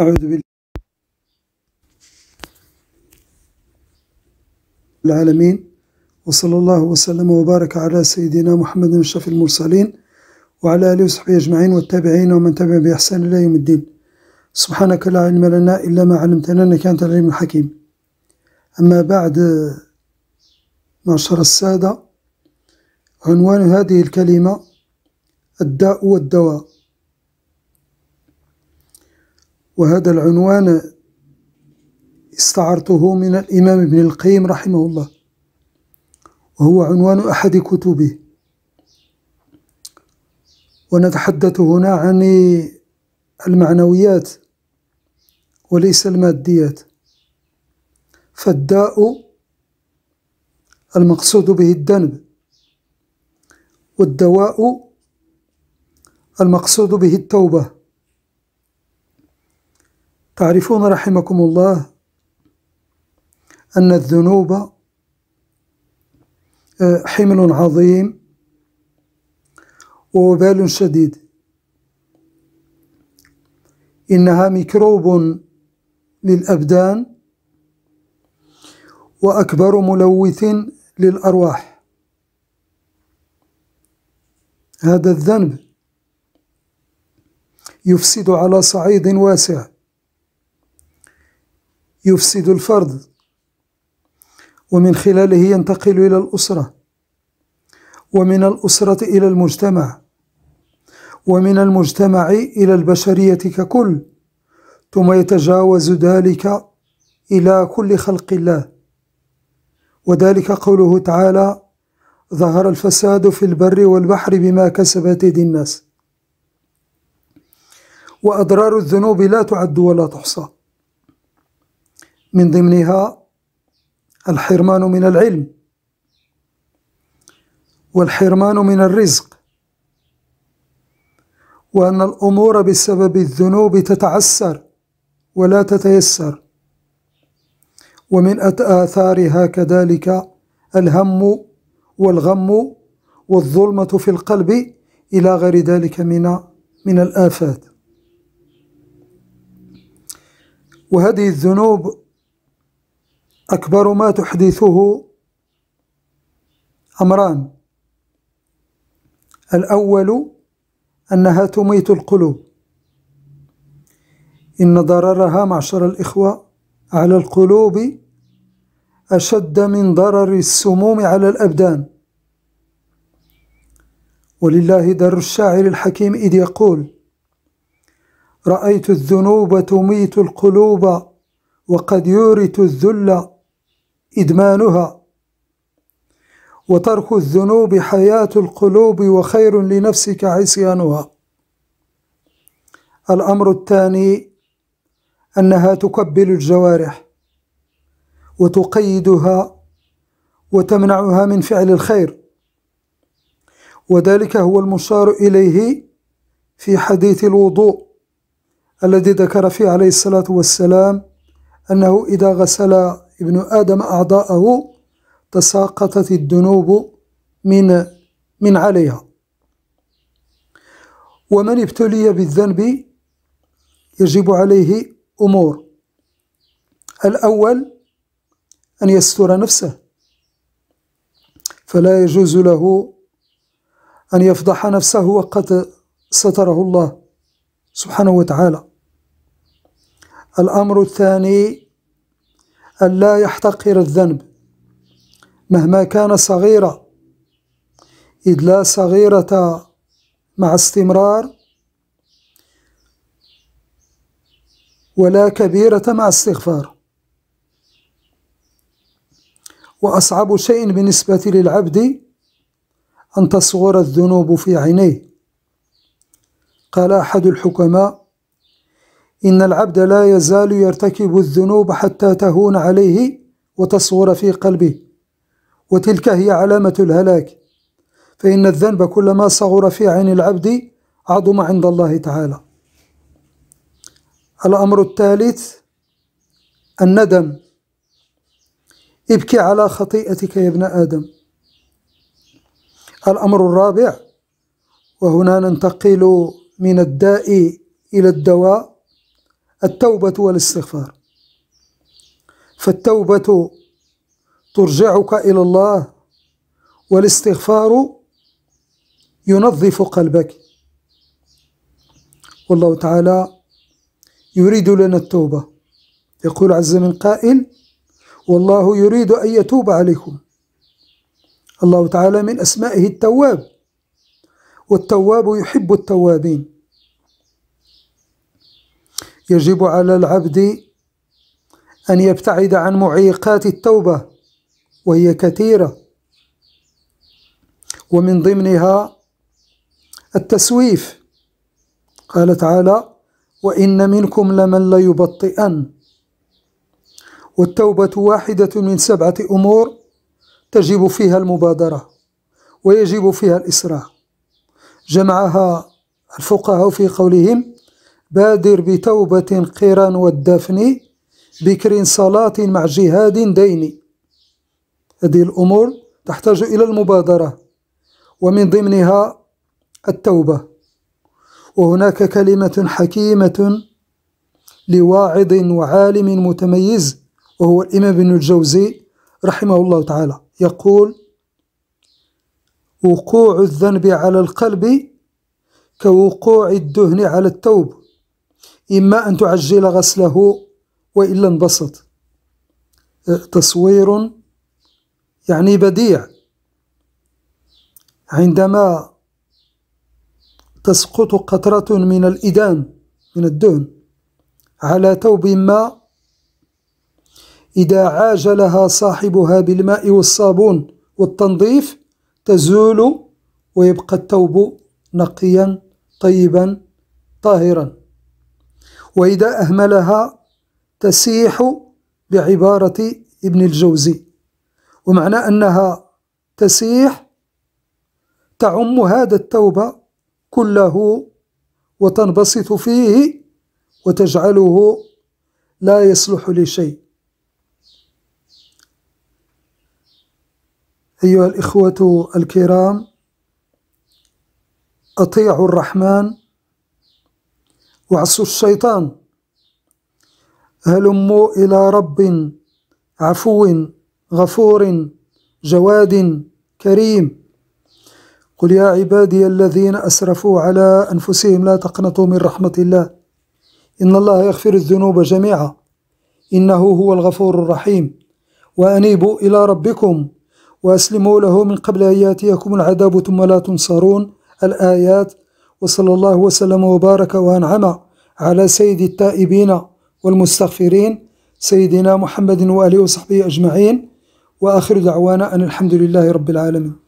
أعوذ بالله العالمين وصلى الله وسلم وبارك على سيدنا محمد أشرف المرسلين وعلى آله وصحبه أجمعين والتابعين ومن تبع بإحسان إلى يوم الدين سبحانك لا علم لنا إلا ما علمتنا إنك أنت العليم الحكيم أما بعد معشر السادة عنوان هذه الكلمة الداء والدواء وهذا العنوان استعرته من الإمام ابن القيم رحمه الله وهو عنوان أحد كتبه ونتحدث هنا عن المعنويات وليس الماديات فالداء المقصود به الذنب والدواء المقصود به التوبة تعرفون رحمكم الله أن الذنوب آه، حمل عظيم ووبال شديد إنها ميكروب للأبدان وأكبر ملوث للأرواح هذا الذنب يفسد على صعيد واسع يفسد الفرد ومن خلاله ينتقل إلى الأسرة ومن الأسرة إلى المجتمع ومن المجتمع إلى البشرية ككل ثم يتجاوز ذلك إلى كل خلق الله وذلك قوله تعالى ظهر الفساد في البر والبحر بما كسبت يد الناس وأضرار الذنوب لا تعد ولا تحصى من ضمنها الحرمان من العلم والحرمان من الرزق وأن الأمور بسبب الذنوب تتعسر ولا تتيسر ومن آثارها كذلك الهم والغم والظلمة في القلب إلى غير ذلك من من الآفات وهذه الذنوب أكبر ما تحدثه أمران الأول أنها تميت القلوب إن ضررها معشر الإخوة على القلوب أشد من ضرر السموم على الأبدان ولله در الشاعر الحكيم إذ يقول رأيت الذنوب تميت القلوب وقد يورث الذل إدمانها وترك الذنوب حياة القلوب وخير لنفسك عصيانها الأمر الثاني أنها تكبل الجوارح وتقيدها وتمنعها من فعل الخير وذلك هو المشار إليه في حديث الوضوء الذي ذكر فيه عليه الصلاة والسلام أنه إذا غسل ابن آدم أعضاءه تساقطت الذنوب من من عليها ومن ابتلي بالذنب يجب عليه أمور الأول أن يستر نفسه فلا يجوز له أن يفضح نفسه وقد ستره الله سبحانه وتعالى الأمر الثاني ألا يحتقر الذنب مهما كان صغيرا إذ لا صغيرة مع استمرار ولا كبيرة مع استغفار وأصعب شيء بالنسبة للعبد أن تصغر الذنوب في عينيه قال أحد الحكماء إن العبد لا يزال يرتكب الذنوب حتى تهون عليه وتصغر في قلبه وتلك هي علامة الهلاك فإن الذنب كلما صغر في عين العبد عظم عند الله تعالى الأمر الثالث الندم ابكي على خطيئتك يا ابن آدم الأمر الرابع وهنا ننتقل من الداء إلى الدواء التوبة والاستغفار فالتوبة ترجعك إلى الله والاستغفار ينظف قلبك والله تعالى يريد لنا التوبة يقول عز من قائل والله يريد أن يتوب عليكم الله تعالى من أسمائه التواب والتواب يحب التوابين يجب على العبد أن يبتعد عن معيقات التوبة وهي كثيرة ومن ضمنها التسويف قال تعالى وإن منكم لمن ليبطئن والتوبة واحدة من سبعة أمور تجب فيها المبادرة ويجب فيها الإسراع جمعها الفقهاء في قولهم بادر بتوبة قران والدفن بكر صلاة مع جهاد ديني هذه الأمور تحتاج إلى المبادرة ومن ضمنها التوبة وهناك كلمة حكيمة لواعظ وعالم متميز وهو الإمام ابن الجوزي رحمه الله تعالى يقول وقوع الذنب على القلب كوقوع الدهن على التوب إما أن تعجل غسله وإلا انبسط تصوير يعني بديع عندما تسقط قطرة من الإدام من الدهن على ثوب ما إذا عاجلها صاحبها بالماء والصابون والتنظيف تزول ويبقى الثوب نقيا طيبا طاهرا وإذا أهملها تسيح بعبارة ابن الجوزي ومعنى أنها تسيح تعم هذا التوبة كله وتنبسط فيه وتجعله لا يصلح لشيء أيها الإخوة الكرام أطيعوا الرحمن وعصوا الشيطان هلموا إلى رب عفو غفور جواد كريم قل يا عبادي الذين أسرفوا على أنفسهم لا تقنطوا من رحمة الله إن الله يغفر الذنوب جميعا إنه هو الغفور الرحيم وأنيبوا إلى ربكم وأسلموا له من قبل أن يأتيكم العذاب ثم لا تنصرون الآيات وصلى الله وسلم وبارك وأنعم على سيد التائبين والمستغفرين سيدنا محمد وآله وصحبه أجمعين وآخر دعوانا أن الحمد لله رب العالمين